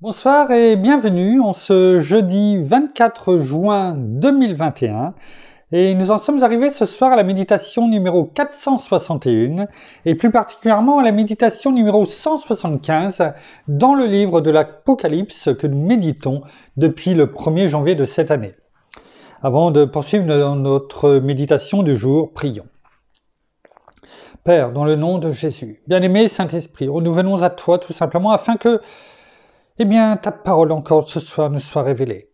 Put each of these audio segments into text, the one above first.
Bonsoir et bienvenue en ce jeudi 24 juin 2021. Et nous en sommes arrivés ce soir à la méditation numéro 461 et plus particulièrement à la méditation numéro 175 dans le livre de l'Apocalypse que nous méditons depuis le 1er janvier de cette année. Avant de poursuivre notre méditation du jour, prions. Père, dans le nom de Jésus, bien-aimé Saint-Esprit, nous venons à toi tout simplement afin que eh bien ta parole encore ce soir nous soit révélée.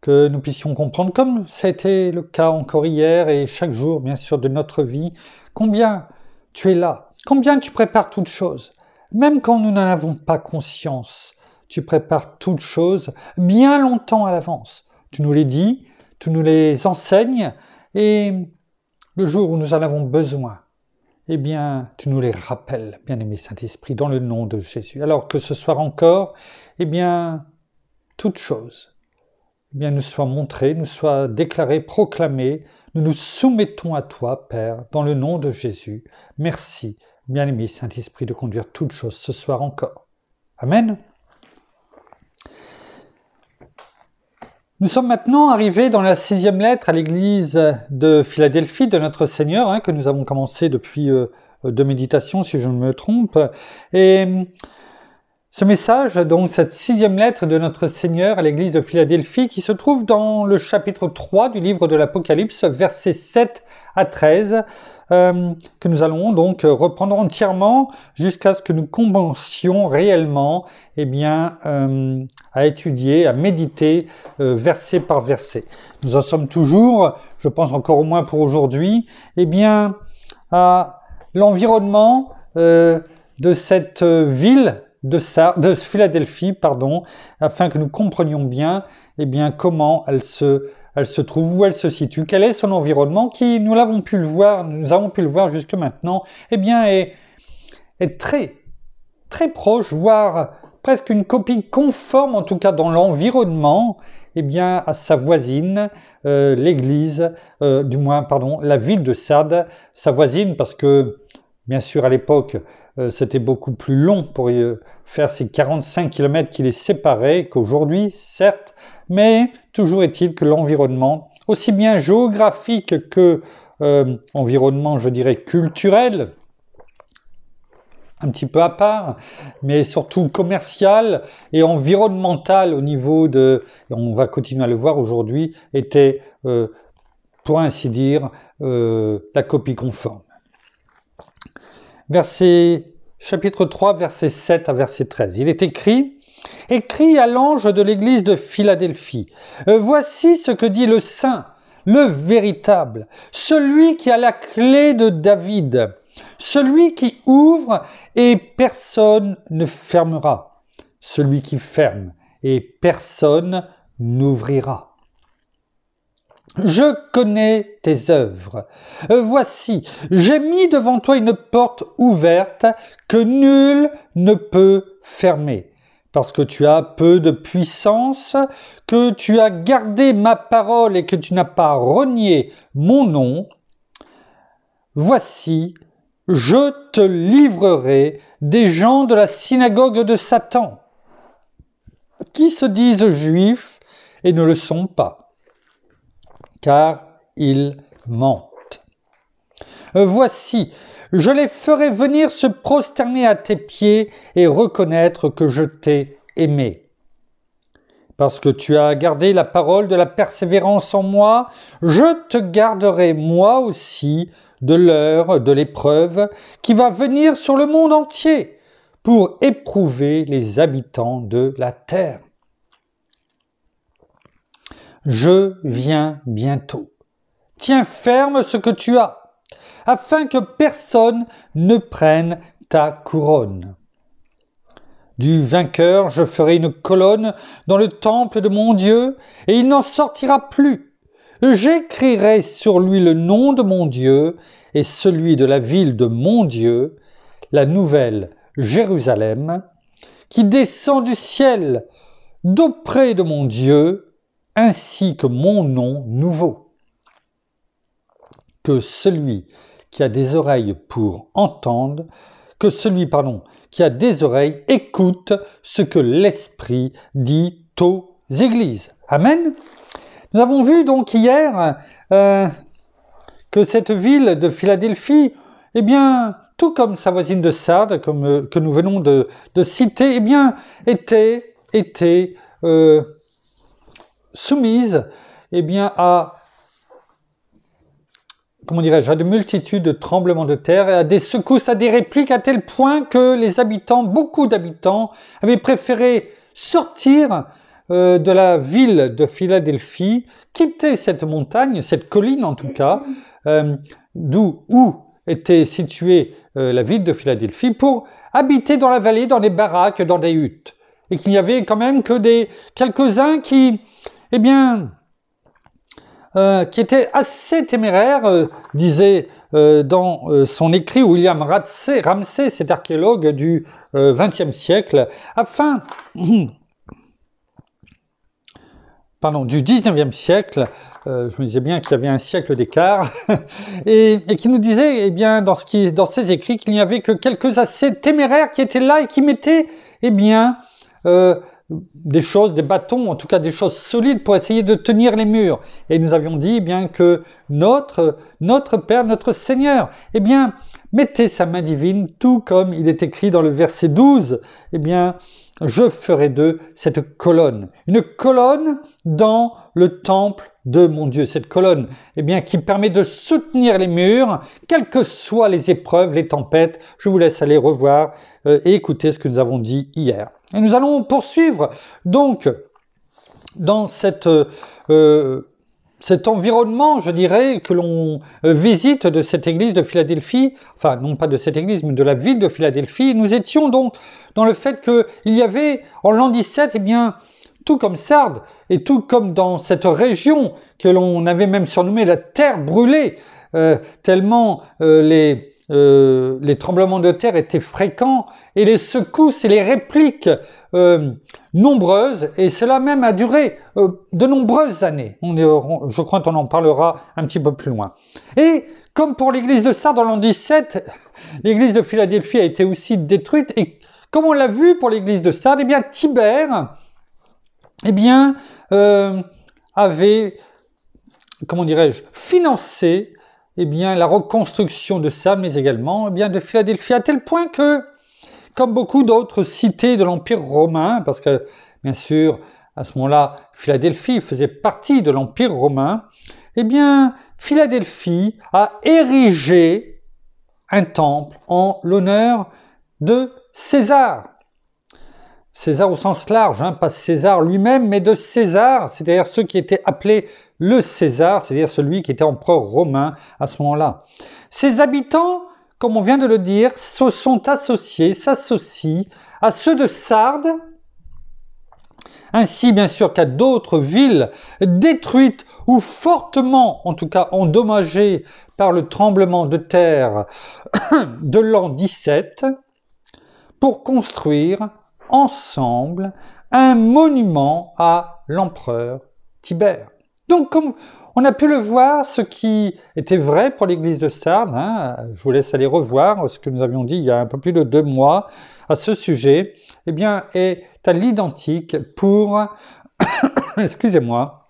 Que nous puissions comprendre, comme ça a été le cas encore hier et chaque jour bien sûr de notre vie, combien tu es là, combien tu prépares toutes choses, même quand nous n'en avons pas conscience. Tu prépares toutes choses bien longtemps à l'avance. Tu nous les dis, tu nous les enseignes, et le jour où nous en avons besoin, eh bien, tu nous les rappelles, bien-aimé Saint-Esprit, dans le nom de Jésus. Alors que ce soir encore, eh bien, toute chose, eh bien, nous soit montrée, nous soit déclarée, proclamée, nous nous soumettons à toi, Père, dans le nom de Jésus. Merci, bien-aimé Saint-Esprit, de conduire toute chose ce soir encore. Amen. Nous sommes maintenant arrivés dans la sixième lettre à l'église de Philadelphie de notre Seigneur, hein, que nous avons commencé depuis euh, deux méditations, si je ne me trompe. Et hum, ce message, donc cette sixième lettre de notre Seigneur à l'église de Philadelphie, qui se trouve dans le chapitre 3 du livre de l'Apocalypse, versets 7 à 13, hum, que nous allons donc reprendre entièrement jusqu'à ce que nous commencions réellement, eh bien, hum, à étudier, à méditer euh, verset par verset. Nous en sommes toujours, je pense encore au moins pour aujourd'hui, et eh bien à l'environnement euh, de cette euh, ville de, Sa de Philadelphie, pardon, afin que nous comprenions bien, et eh bien comment elle se elle se trouve, où elle se situe, quel est son environnement, qui, nous l'avons pu le voir, nous avons pu le voir jusque maintenant, et eh bien, est, est très, très proche, voire presque une copie conforme, en tout cas dans l'environnement, et eh bien, à sa voisine, euh, l'église, euh, du moins, pardon, la ville de Sade, sa voisine, parce que, bien sûr, à l'époque, euh, c'était beaucoup plus long pour faire ces 45 km qui les séparaient qu'aujourd'hui, certes, mais toujours est-il que l'environnement, aussi bien géographique que environnement, je dirais, culturel, un petit peu à part, mais surtout commercial et environnemental au niveau de, on va continuer à le voir aujourd'hui, était, euh, pour ainsi dire, euh, la copie conforme. Verset, chapitre 3, verset 7 à verset 13. Il est écrit, écrit à l'ange de l'église de Philadelphie, euh, voici ce que dit le saint, le véritable, celui qui a la clé de David celui qui ouvre et personne ne fermera. Celui qui ferme et personne n'ouvrira. Je connais tes œuvres. Voici, j'ai mis devant toi une porte ouverte que nul ne peut fermer. Parce que tu as peu de puissance, que tu as gardé ma parole et que tu n'as pas renié mon nom. Voici, je te livrerai des gens de la synagogue de Satan, qui se disent juifs et ne le sont pas, car ils mentent. Voici, je les ferai venir se prosterner à tes pieds et reconnaître que je t'ai aimé parce que tu as gardé la parole de la persévérance en moi, je te garderai moi aussi de l'heure de l'épreuve qui va venir sur le monde entier pour éprouver les habitants de la terre. Je viens bientôt. Tiens ferme ce que tu as, afin que personne ne prenne ta couronne du vainqueur, je ferai une colonne dans le temple de mon Dieu, et il n'en sortira plus. J'écrirai sur lui le nom de mon Dieu et celui de la ville de mon Dieu, la nouvelle Jérusalem, qui descend du ciel d'auprès de mon Dieu, ainsi que mon nom nouveau. Que celui qui a des oreilles pour entendre, que celui pardon, qui a des oreilles écoute ce que l'Esprit dit aux églises. Amen. Nous avons vu donc hier euh, que cette ville de Philadelphie, eh bien, tout comme sa voisine de Sardes, comme, euh, que nous venons de, citer, eh bien, était, euh, soumise eh bien, à comment dirais-je, à de multitudes de tremblements de terre et à des secousses, à des répliques, à tel point que les habitants, beaucoup d'habitants, avaient préféré sortir euh, de la ville de Philadelphie, quitter cette montagne, cette colline en tout cas, euh, d'où où était située euh, la ville de Philadelphie, pour habiter dans la vallée, dans des baraques, dans des huttes. Et qu'il n'y avait quand même que des quelques-uns qui, eh bien, euh, qui était assez téméraire, euh, disait euh, dans son écrit William Ramsey, cet archéologue du XXe siècle, afin, pardon, du XIXe siècle, je me disais bien qu'il y avait un siècle d'écart, et, qui nous disait, eh bien, dans, ses écrits, qu'il n'y avait que quelques assez téméraires qui étaient là et qui mettaient, eh bien, des choses, des bâtons, en tout cas des choses solides pour essayer de tenir les murs. Et nous avions dit eh bien que notre, notre Père, notre Seigneur, eh bien, mettez sa main divine, tout comme il est écrit dans le verset 12, eh bien, je ferai d'eux cette colonne. Une colonne dans le temple de mon Dieu. Cette colonne, eh bien, qui permet de soutenir les murs, quelles que soient les épreuves, les tempêtes. Je vous laisse aller revoir euh, et écouter ce que nous avons dit hier. Et nous allons poursuivre donc dans cette, euh, cet environnement, je dirais, que l'on visite de cette église de Philadelphie, enfin non pas de cette église, mais de la ville de Philadelphie. Nous étions donc dans le fait qu'il y avait en l'an 17, eh bien, tout comme Sardes et tout comme dans cette région que l'on avait même surnommée la terre brûlée, euh, tellement euh, les euh, les tremblements de terre étaient fréquents et les secousses et les répliques euh, nombreuses, et cela même a duré euh, de nombreuses années. On est, je crois qu'on en parlera un petit peu plus loin. Et comme pour l'église de Sardes en l'an 17, l'église de Philadelphie a été aussi détruite, et comme on l'a vu pour l'église de Sardes, eh bien Tibère et eh bien, euh, avait, comment dirais-je, financé eh bien, la reconstruction de ça, mais également eh de Philadelphie, à tel point que, comme beaucoup d'autres cités de l'Empire romain, parce que, bien sûr, à ce moment-là, Philadelphie faisait partie de l'Empire romain, eh bien, Philadelphie a érigé un temple en l'honneur de César. César au sens large, hein, pas César lui-même, mais de César, c'est-à-dire ceux qui étaient appelés le César, c'est-à-dire celui qui était empereur romain à ce moment-là. Ses habitants, comme on vient de le dire, se sont associés, s'associent à ceux de Sardes, ainsi bien sûr qu'à d'autres villes détruites ou fortement, en tout cas endommagées par le tremblement de terre de l'an 17, pour construire ensemble un monument à l'empereur Tibère. Donc, comme on a pu le voir, ce qui était vrai pour l'église de Sardes, hein, je vous laisse aller revoir ce que nous avions dit il y a un peu plus de deux mois à ce sujet, eh bien, est à l'identique pour, excusez-moi,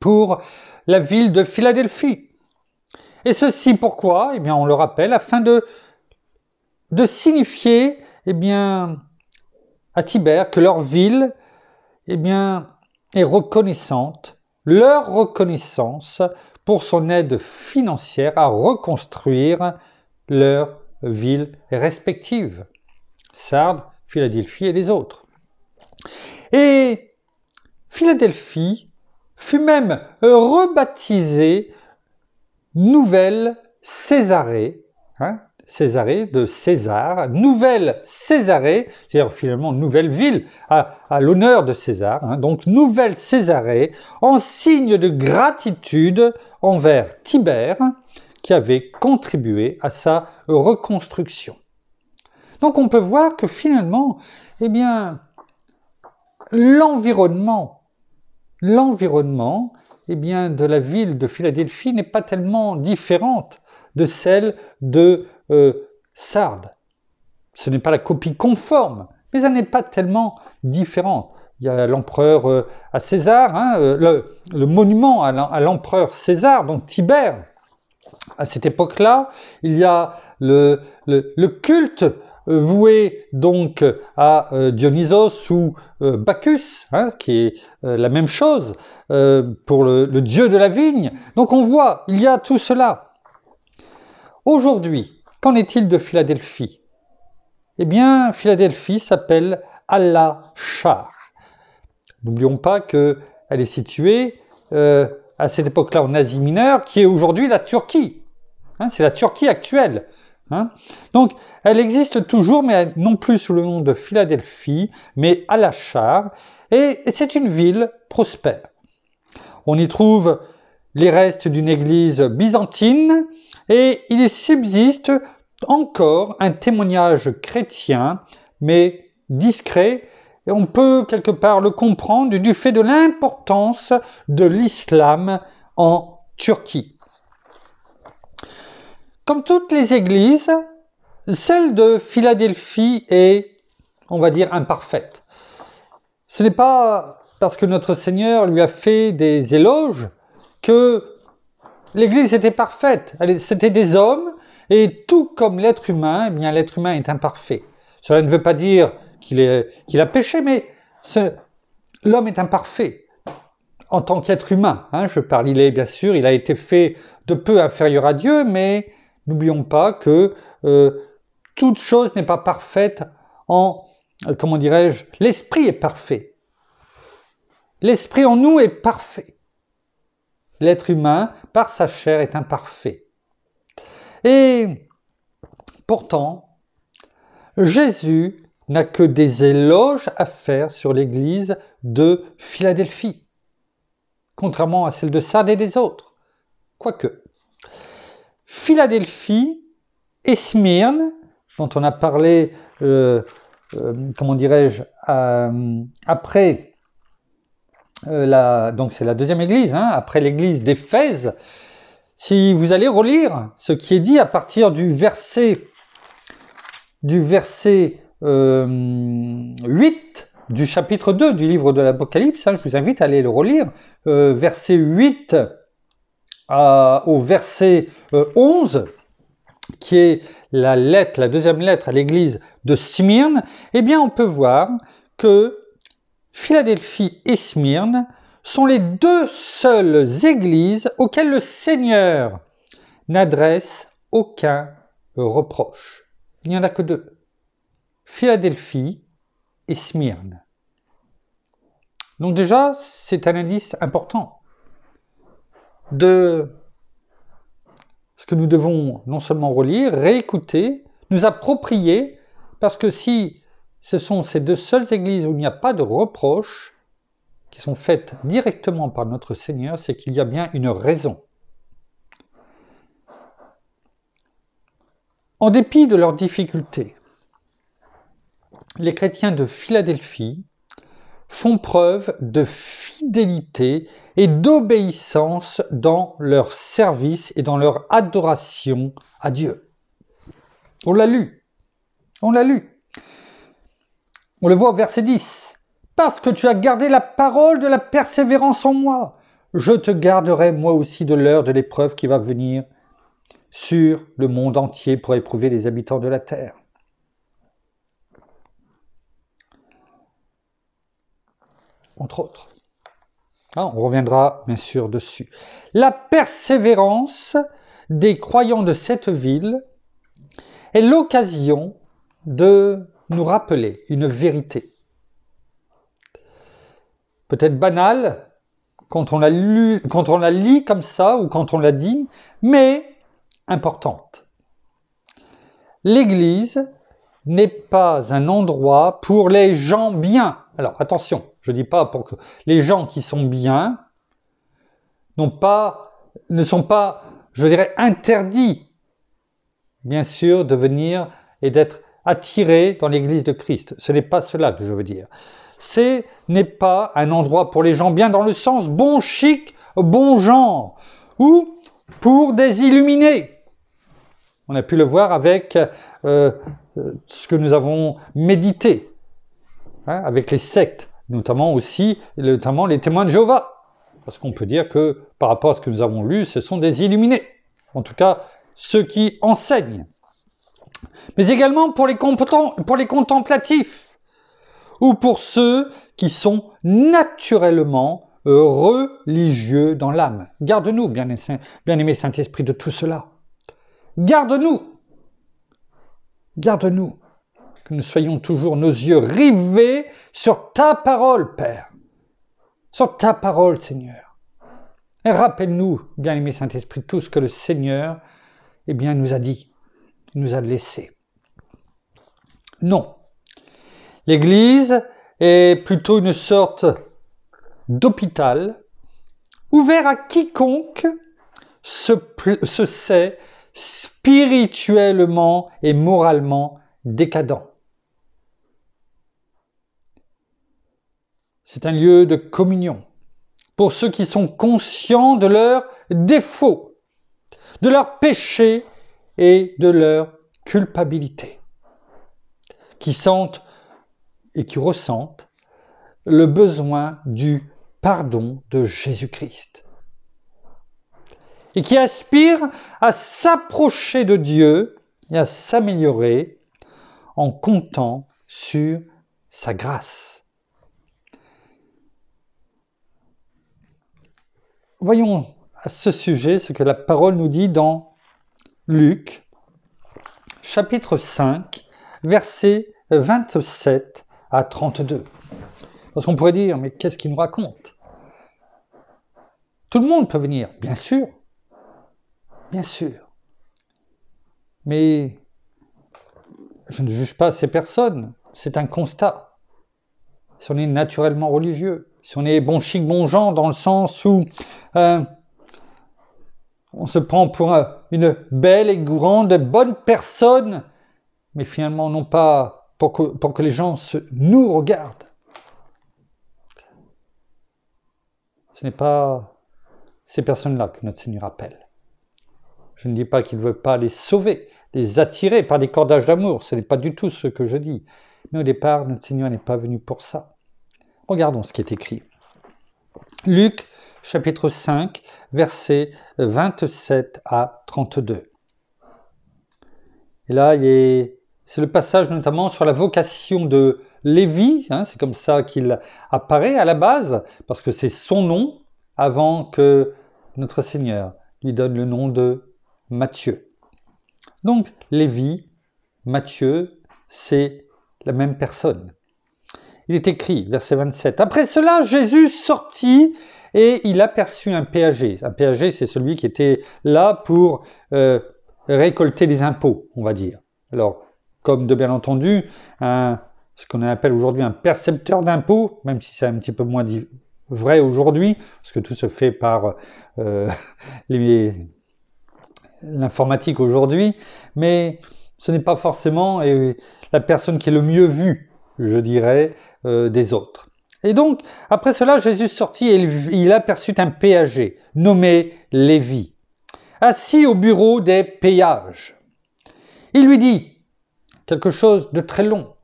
pour la ville de Philadelphie. Et ceci pourquoi Eh bien, on le rappelle, afin de, signifier, eh bien, à Tibère que leur ville, eh bien, est reconnaissante leur reconnaissance pour son aide financière à reconstruire leur villes respectives, Sardes, Philadelphie et les autres. Et Philadelphie fut même rebaptisée Nouvelle Césarée, hein, Césarée de César, nouvelle Césarée, c'est-à-dire finalement nouvelle ville à, l'honneur de César, hein. donc nouvelle Césarée, en signe de gratitude envers Tibère qui avait contribué à sa reconstruction. Donc on peut voir que finalement, eh bien, l'environnement, l'environnement, eh bien, de la ville de Philadelphie n'est pas tellement différente de celle de euh, Sardes, Ce n'est pas la copie conforme, mais elle n'est pas tellement différente. Il y a l'empereur euh, à César, hein, euh, le, monument à l'empereur César, donc Tibère. À cette époque-là, il y a le, culte voué donc à Dionysos ou Bacchus, hein, qui est la même chose pour le dieu de la vigne. Donc on voit, il y a tout cela. Aujourd'hui, Qu'en est-il de Philadelphie Eh bien, Philadelphie s'appelle Allah N'oublions pas qu'elle est située euh, à cette époque-là en Asie mineure, qui est aujourd'hui la Turquie. Hein, c'est la Turquie actuelle. Hein. Donc, elle existe toujours, mais non plus sous le nom de Philadelphie, mais al et c'est une ville prospère. On y trouve les restes d'une église byzantine, et il subsiste encore un témoignage chrétien, mais discret, et on peut quelque part le comprendre du fait de l'importance de l'islam en Turquie. Comme toutes les églises, celle de Philadelphie est, on va dire, imparfaite. Ce n'est pas parce que notre Seigneur lui a fait des éloges que L'Église était parfaite, c'était des hommes, et tout comme l'être humain, eh bien l'être humain est imparfait. Cela ne veut pas dire qu'il a péché, mais l'homme est imparfait en tant qu'être humain. Hein, je parle, il est bien sûr, il a été fait de peu inférieur à Dieu, mais n'oublions pas que euh, toute chose n'est pas parfaite en, euh, comment dirais-je, l'esprit est parfait. L'esprit en nous est parfait. L'être humain par sa chair est imparfait. Et pourtant, Jésus n'a que des éloges à faire sur l'église de Philadelphie, contrairement à celle de Sardes et des autres. Quoique, Philadelphie et Smyrne, dont on a parlé, euh, euh, comment dirais-je, euh, après euh, donc c'est la deuxième église, hein, après l'église d'Éphèse, si vous allez relire ce qui est dit à partir du verset, du verset 8 euh, du chapitre 2 du livre de l'Apocalypse, hein, je vous invite à aller le relire, euh, verset 8 au verset 11, qui est la lettre, la deuxième lettre à l'église de Smyrne, eh bien on peut voir que Philadelphie et Smyrne sont les deux seules églises auxquelles le Seigneur n'adresse aucun reproche. Il n'y en a que deux. Philadelphie et Smyrne. Donc déjà, c'est un indice important de ce que nous devons non seulement relire, réécouter, nous approprier, parce que si ce sont ces deux seules églises où il n'y a pas de reproches qui sont faites directement par notre Seigneur, c'est qu'il y a bien une raison. En dépit de leurs difficultés, les chrétiens de Philadelphie font preuve de fidélité et d'obéissance dans leur service et dans leur adoration à Dieu. On l'a lu. On l'a lu. On le voit au verset 10. Parce que tu as gardé la parole de la persévérance en moi, je te garderai moi aussi de l'heure de l'épreuve qui va venir sur le monde entier pour éprouver les habitants de la terre. Entre autres. Ah, on reviendra bien sûr dessus. La persévérance des croyants de cette ville est l'occasion de nous rappeler une vérité. Peut-être banale quand on, la lit comme ça ou quand on la dit, mais importante. L'Église n'est pas un endroit pour les gens bien. Alors attention, je ne dis pas pour que les gens qui sont bien pas, ne sont pas, je dirais, interdits, bien sûr, de venir et d'être attiré dans l'Église de Christ. Ce n'est pas cela que je veux dire. Ce n'est pas un endroit pour les gens bien dans le sens bon chic, bon genre, ou pour des illuminés. On a pu le voir avec euh, ce que nous avons médité, hein, avec les sectes, notamment aussi, notamment les témoins de Jéhovah. Parce qu'on peut dire que par rapport à ce que nous avons lu, ce sont des illuminés. En tout cas, ceux qui enseignent mais également pour les, pour les contemplatifs ou pour ceux qui sont naturellement religieux dans l'âme. Garde-nous, bien, aimé Saint-Esprit, de tout cela. Garde-nous. Garde-nous. Que nous soyons toujours nos yeux rivés sur ta parole, Père. Sur ta parole, Seigneur. Et rappelle-nous, bien aimé Saint-Esprit, tout ce que le Seigneur eh bien, nous a dit nous a laissé. Non. L'Église est plutôt une sorte d'hôpital ouvert à quiconque se, se sait spirituellement et moralement décadent. C'est un lieu de communion pour ceux qui sont conscients de leurs défauts, de leurs péchés et de leur culpabilité, qui sentent et qui ressentent le besoin du pardon de Jésus-Christ, et qui aspirent à s'approcher de Dieu et à s'améliorer en comptant sur sa grâce. Voyons à ce sujet ce que la parole nous dit dans Luc, chapitre 5, versets 27 à 32. Parce qu'on pourrait dire, mais qu'est-ce qu'il nous raconte Tout le monde peut venir, bien sûr, bien sûr. Mais je ne juge pas ces personnes, c'est un constat. Si on est naturellement religieux, si on est bon chic, bon genre, dans le sens où euh, on se prend pour une belle et grande, bonne personne, mais finalement non pas pour que, les gens nous regardent. Ce n'est pas ces personnes-là que notre Seigneur appelle. Je ne dis pas qu'il ne veut pas les sauver, les attirer par des cordages d'amour. Ce n'est pas du tout ce que je dis. Mais au départ, notre Seigneur n'est pas venu pour ça. Regardons ce qui est écrit. Luc chapitre 5, versets 27 à 32. Et là, c'est le passage notamment sur la vocation de Lévi, hein, c'est comme ça qu'il apparaît à la base, parce que c'est son nom avant que notre Seigneur lui donne le nom de Matthieu. Donc Lévi, Matthieu, c'est la même personne. Il est écrit, verset 27, Après cela, Jésus sortit et il aperçut un péager. Un péager, c'est celui qui était là pour euh, récolter les impôts, on va dire. Alors, comme de bien entendu, ce qu'on appelle aujourd'hui un percepteur d'impôts, même si c'est un petit peu moins vrai aujourd'hui, parce que tout se fait par euh, l'informatique aujourd'hui, mais ce n'est pas forcément la personne qui est le mieux vue, je dirais, euh, des autres. Et donc, après cela, Jésus sortit et il, aperçut un péager nommé Lévi, assis au bureau des péages. Il lui dit quelque chose de très long,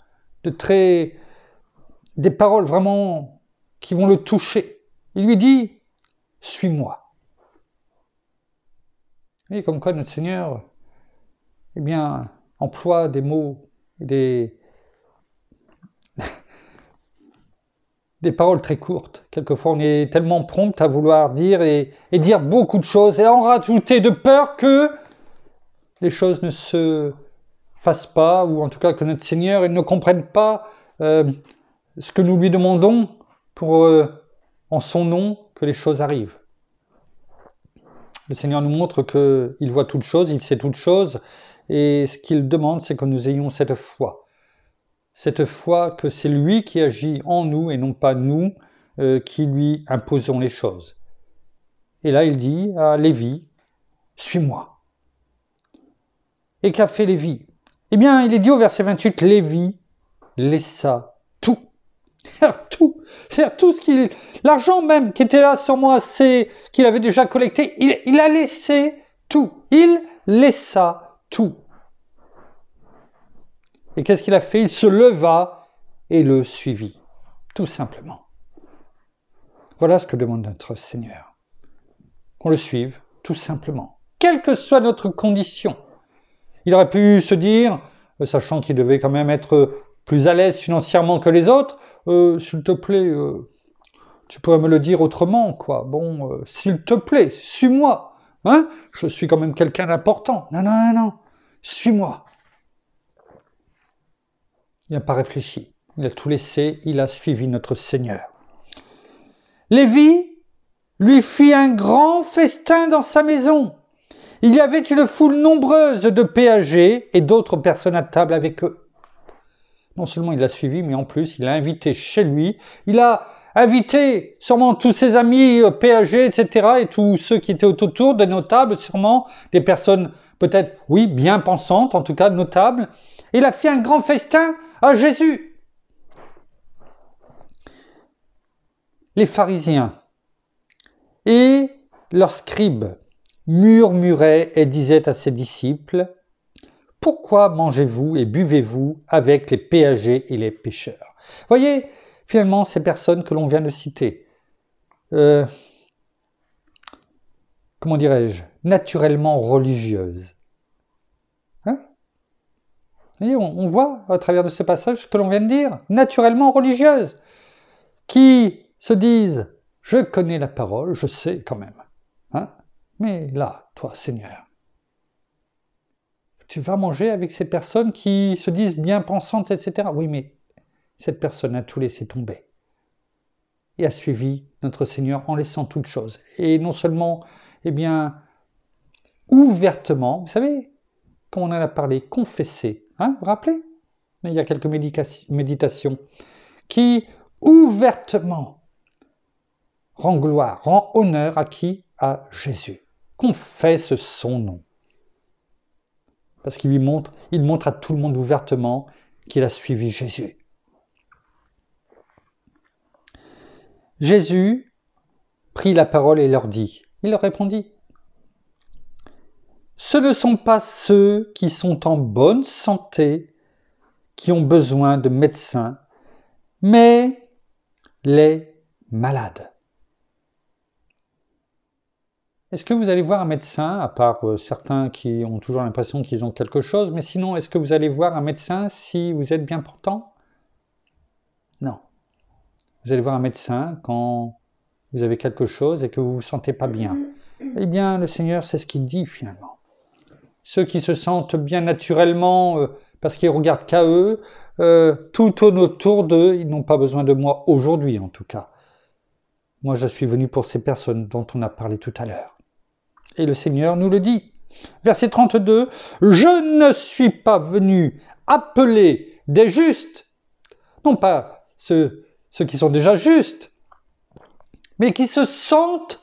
de très des paroles vraiment qui vont le toucher. Il lui dit Suis-moi. Et comme quoi notre Seigneur, eh bien, emploie des mots, des, des paroles très courtes. Quelquefois, on est tellement prompt à vouloir dire et, dire beaucoup de choses et en rajouter de peur que les choses ne se fassent pas, ou en tout cas que notre Seigneur ne comprenne pas euh, ce que nous lui demandons pour, euh, en son nom, que les choses arrivent. Le Seigneur nous montre qu'il voit toutes choses, il sait toutes choses, et ce qu'il demande, c'est que nous ayons cette foi cette fois que c'est lui qui agit en nous et non pas nous euh, qui lui imposons les choses. Et là, il dit à Lévi, suis-moi. Et qu'a fait Lévi Eh bien, il est dit au verset 28, Lévi laissa tout. tout, faire tout ce qu'il, l'argent même qui était là sur moi, c'est qu'il avait déjà collecté, il a laissé tout, il laissa tout. Et qu'est-ce qu'il a fait Il se leva et le suivit, tout simplement. Voilà ce que demande notre Seigneur. Qu'on le suive, tout simplement. Quelle que soit notre condition. Il aurait pu se dire, euh, sachant qu'il devait quand même être euh, plus à l'aise financièrement que les autres, euh, s'il te plaît, tu pourrais me le dire autrement, quoi. Bon, s'il te plaît, suis-moi. Hein Je suis quand même quelqu'un d'important. Non, non, non, non. suis-moi. Il n'a pas réfléchi. Il a tout laissé. Il a suivi notre Seigneur. Lévi lui fit un grand festin dans sa maison. Il y avait une foule nombreuse de péagers et d'autres personnes à table avec eux. Non seulement il l'a suivi, mais en plus il l'a invité chez lui. Il a invité sûrement tous ses amis euh, péagers, etc. et tous ceux qui étaient autour, des notables sûrement, des personnes peut-être, oui, bien pensantes, en tout cas notables. Il a fait un grand festin à ah, Jésus. Les pharisiens et leurs scribes murmuraient et disaient à ses disciples, Pourquoi mangez-vous et buvez-vous avec les péagers et les pécheurs Voyez, finalement, ces personnes que l'on vient de citer, euh, comment dirais-je, naturellement religieuses, on, voit à travers de ce passage ce que l'on vient de dire, naturellement religieuses, qui se disent Je connais la parole, je sais quand même. Hein mais là, toi, Seigneur, tu vas manger avec ces personnes qui se disent bien pensantes, etc. Oui, mais cette personne a tout laissé tomber et a suivi notre Seigneur en laissant toutes choses. Et non seulement, eh bien, ouvertement, vous savez, comme on en a parlé, confesser vous hein, vous rappelez Il y a quelques méditations qui ouvertement rend gloire, rend honneur à qui À Jésus. Confesse son nom. Parce qu'il lui montre, il montre à tout le monde ouvertement qu'il a suivi Jésus. Jésus prit la parole et leur dit. Il leur répondit ce ne sont pas ceux qui sont en bonne santé qui ont besoin de médecins, mais les malades. Est-ce que vous allez voir un médecin, à part euh, certains qui ont toujours l'impression qu'ils ont quelque chose, mais sinon, est-ce que vous allez voir un médecin si vous êtes bien portant Non. Vous allez voir un médecin quand vous avez quelque chose et que vous vous sentez pas bien. Mm-hmm. Eh bien, le Seigneur, c'est ce qu'il dit finalement ceux qui se sentent bien naturellement euh, parce qu'ils regardent qu'à eux, euh, tout tout autour d'eux, ils n'ont pas besoin de moi aujourd'hui en tout cas. Moi je suis venu pour ces personnes dont on a parlé tout à l'heure. Et le Seigneur nous le dit. Verset 32, Je ne suis pas venu appeler des justes, non pas ceux qui sont déjà justes, mais qui se sentent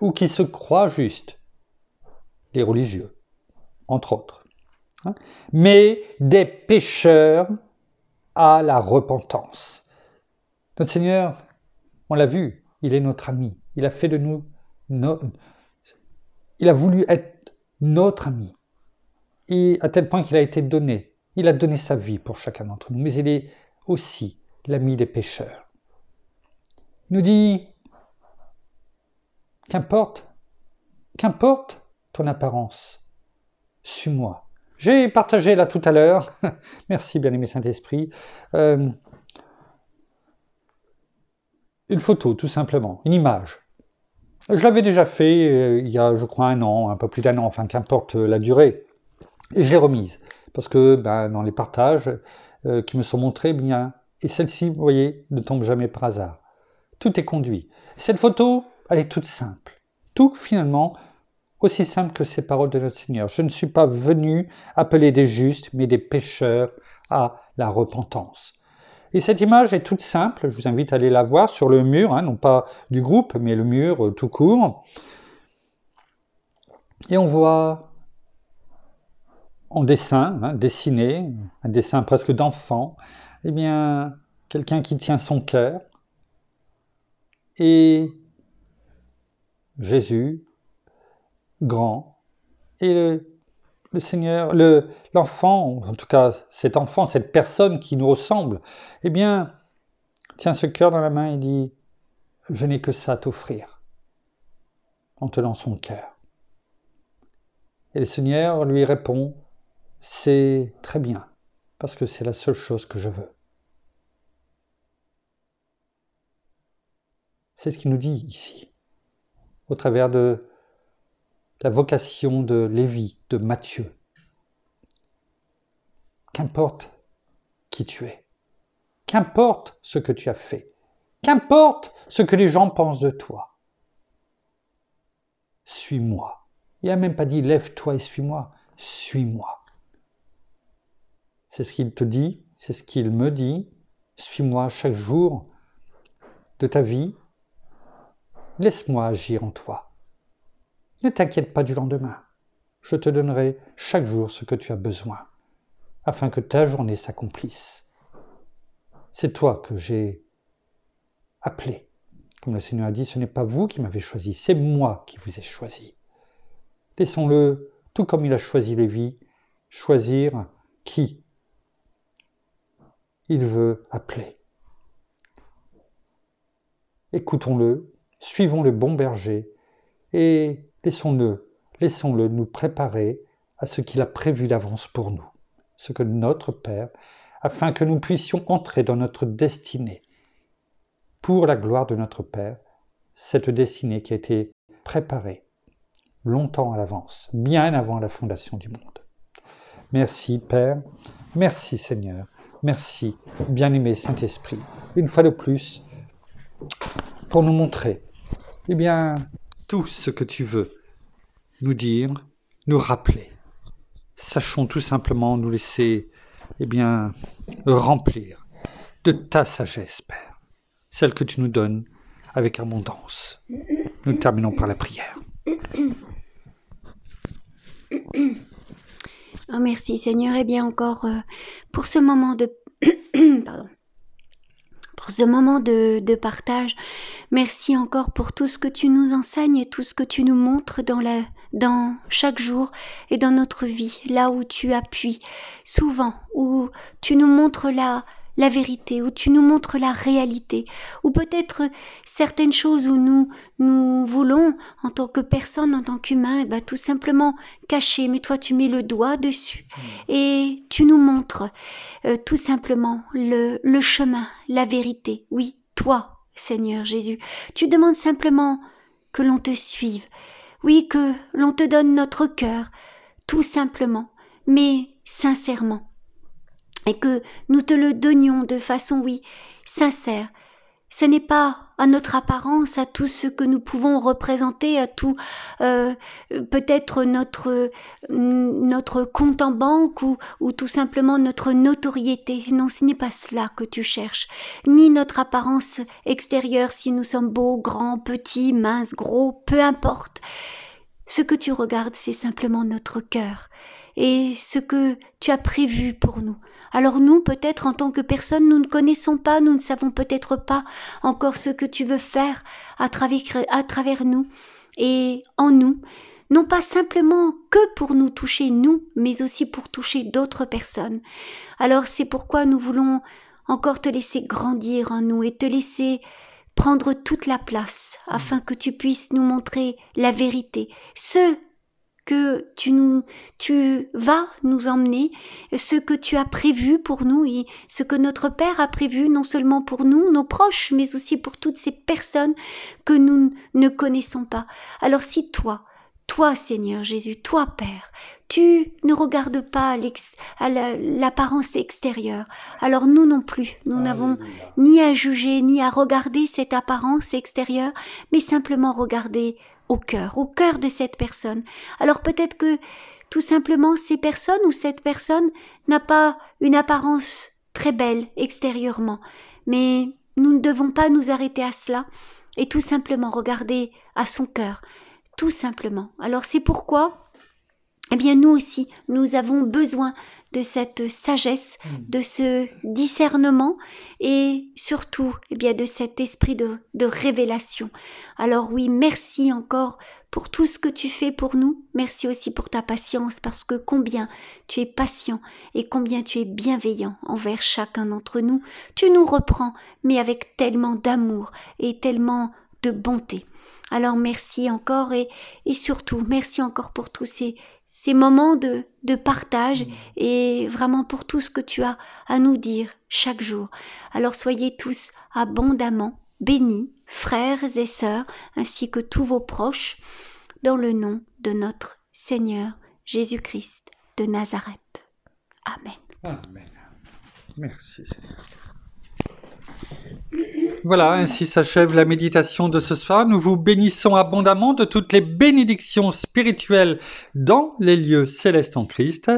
ou qui se croient justes, les religieux entre autres, hein, mais des pécheurs à la repentance. Notre Seigneur, on l'a vu, il est notre ami. Il a fait de nous, il a voulu être notre ami. Et à tel point qu'il a été donné. Il a donné sa vie pour chacun d'entre nous, mais il est aussi l'ami des pécheurs. Il nous dit, qu'importe, qu'importe ton apparence, suis moi. J'ai partagé là tout à l'heure. Merci bien-aimé Saint-Esprit. Euh, une photo, tout simplement, une image. Je l'avais déjà fait euh, il y a, je crois, un an, un peu plus d'un an, enfin qu'importe la durée. Et je l'ai remise. Parce que ben, dans les partages euh, qui me sont montrés, eh bien, et celle-ci, vous voyez, ne tombe jamais par hasard. Tout est conduit. Cette photo, elle est toute simple. Tout, finalement, aussi simple que ces paroles de notre Seigneur. Je ne suis pas venu appeler des justes, mais des pécheurs à la repentance. Et cette image est toute simple, je vous invite à aller la voir sur le mur, hein, non pas du groupe, mais le mur euh, tout court. Et on voit en dessin, hein, dessiné, un dessin presque d'enfant, eh bien, quelqu'un qui tient son cœur. Et Jésus grand et le, le Seigneur, l'enfant, en tout cas cet enfant, cette personne qui nous ressemble, eh bien, tient ce cœur dans la main et dit, je n'ai que ça à t'offrir, en tenant son cœur. Et le Seigneur lui répond, c'est très bien, parce que c'est la seule chose que je veux. C'est ce qu'il nous dit ici, au travers de la vocation de Lévi, de Matthieu. Qu'importe qui tu es, qu'importe ce que tu as fait, qu'importe ce que les gens pensent de toi. Suis-moi. Il n'a même pas dit lève-toi et suis-moi, suis-moi. C'est ce qu'il te dit, c'est ce qu'il me dit, suis-moi chaque jour de ta vie, laisse-moi agir en toi. Ne t'inquiète pas du lendemain. Je te donnerai chaque jour ce que tu as besoin, afin que ta journée s'accomplisse. C'est toi que j'ai appelé. Comme le Seigneur a dit, ce n'est pas vous qui m'avez choisi, c'est moi qui vous ai choisi. Laissons-le, tout comme il a choisi les vies. choisir qui il veut appeler. Écoutons-le, suivons le bon berger et Laissons-le, laissons-le nous préparer à ce qu'il a prévu d'avance pour nous, ce que notre Père, afin que nous puissions entrer dans notre destinée, pour la gloire de notre Père, cette destinée qui a été préparée longtemps à l'avance, bien avant la fondation du monde. Merci Père, merci Seigneur, merci bien-aimé Saint-Esprit, une fois de plus, pour nous montrer, eh bien, tout ce que tu veux nous dire, nous rappeler. Sachons tout simplement nous laisser, eh bien, remplir de ta sagesse, Père, celle que tu nous donnes avec abondance. Nous terminons par la prière. Oh, merci Seigneur, et eh bien encore euh, pour ce moment de... Pardon ce moment de, partage. Merci encore pour tout ce que tu nous enseignes et tout ce que tu nous montres dans, la, dans chaque jour et dans notre vie, là où tu appuies souvent, où tu nous montres la la vérité, où tu nous montres la réalité, ou peut-être certaines choses où nous nous voulons, en tant que personne, en tant qu'humain, eh ben, tout simplement cacher, mais toi tu mets le doigt dessus mm. et tu nous montres euh, tout simplement le, le chemin, la vérité. Oui, toi, Seigneur Jésus, tu demandes simplement que l'on te suive, oui, que l'on te donne notre cœur, tout simplement, mais sincèrement et que nous te le donnions de façon, oui, sincère. Ce n'est pas à notre apparence, à tout ce que nous pouvons représenter, à tout euh, peut-être notre, mm, notre compte en banque ou, ou tout simplement notre notoriété. Non, ce n'est pas cela que tu cherches, ni notre apparence extérieure, si nous sommes beaux, grands, petits, minces, gros, peu importe. Ce que tu regardes, c'est simplement notre cœur et ce que tu as prévu pour nous. Alors nous, peut-être en tant que personne, nous ne connaissons pas, nous ne savons peut-être pas encore ce que tu veux faire à travers, à travers nous et en nous, non pas simplement que pour nous toucher nous, mais aussi pour toucher d'autres personnes. Alors c'est pourquoi nous voulons encore te laisser grandir en nous et te laisser prendre toute la place afin que tu puisses nous montrer la vérité, ce que tu, nous, tu vas nous emmener, ce que tu as prévu pour nous et ce que notre Père a prévu non seulement pour nous, nos proches, mais aussi pour toutes ces personnes que nous ne connaissons pas. Alors si toi, toi Seigneur Jésus, toi Père, tu ne regardes pas à l'apparence extérieure. Alors nous non plus, nous n'avons ni à juger, ni à regarder cette apparence extérieure, mais simplement regarder au cœur, au cœur de cette personne. Alors peut-être que tout simplement ces personnes ou cette personne n'a pas une apparence très belle extérieurement, mais nous ne devons pas nous arrêter à cela et tout simplement regarder à son cœur, tout simplement. Alors c'est pourquoi eh bien nous aussi, nous avons besoin de cette sagesse, hmm. de ce discernement et surtout eh bien, de cet esprit de, révélation. Alors oui, merci encore pour tout ce que tu fais pour nous. Merci aussi pour ta patience parce que combien tu es patient et combien tu es bienveillant envers chacun d'entre nous. Tu nous reprends, mais avec tellement d'amour et tellement de bonté. Alors merci encore et, et, surtout merci encore pour tous ces ces moments de, partage mm. et vraiment pour tout ce que tu as à nous dire chaque jour. Alors soyez tous abondamment bénis, frères et sœurs, ainsi que tous vos proches, dans le nom de notre Seigneur Jésus-Christ de Nazareth. Amen. Amen. Merci Seigneur. Voilà, ainsi s'achève la méditation de ce soir. Nous vous bénissons abondamment de toutes les bénédictions spirituelles dans les lieux célestes en Christ.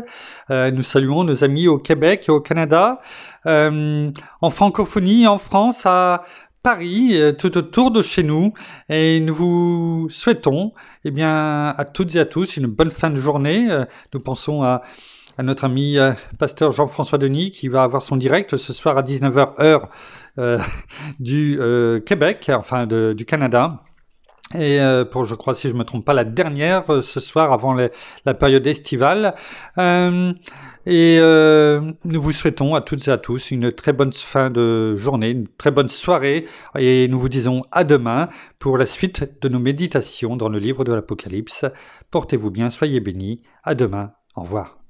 Euh, nous saluons nos amis au Québec et au Canada, euh, en francophonie, en France, à Paris, euh, tout autour de chez nous. Et nous vous souhaitons, eh bien, à toutes et à tous, une bonne fin de journée. Nous pensons à notre ami pasteur Jean-François Denis qui va avoir son direct ce soir à 19h heure euh, du euh, Québec, enfin du Canada. Et euh, pour, je crois, si je ne me trompe pas, la dernière ce soir avant la période estivale. et nous vous souhaitons à toutes et à tous une très bonne fin de journée, une très bonne soirée. Et nous vous disons à demain pour la suite de nos méditations dans le livre de l'Apocalypse. Portez-vous bien, soyez bénis. À demain. Au revoir.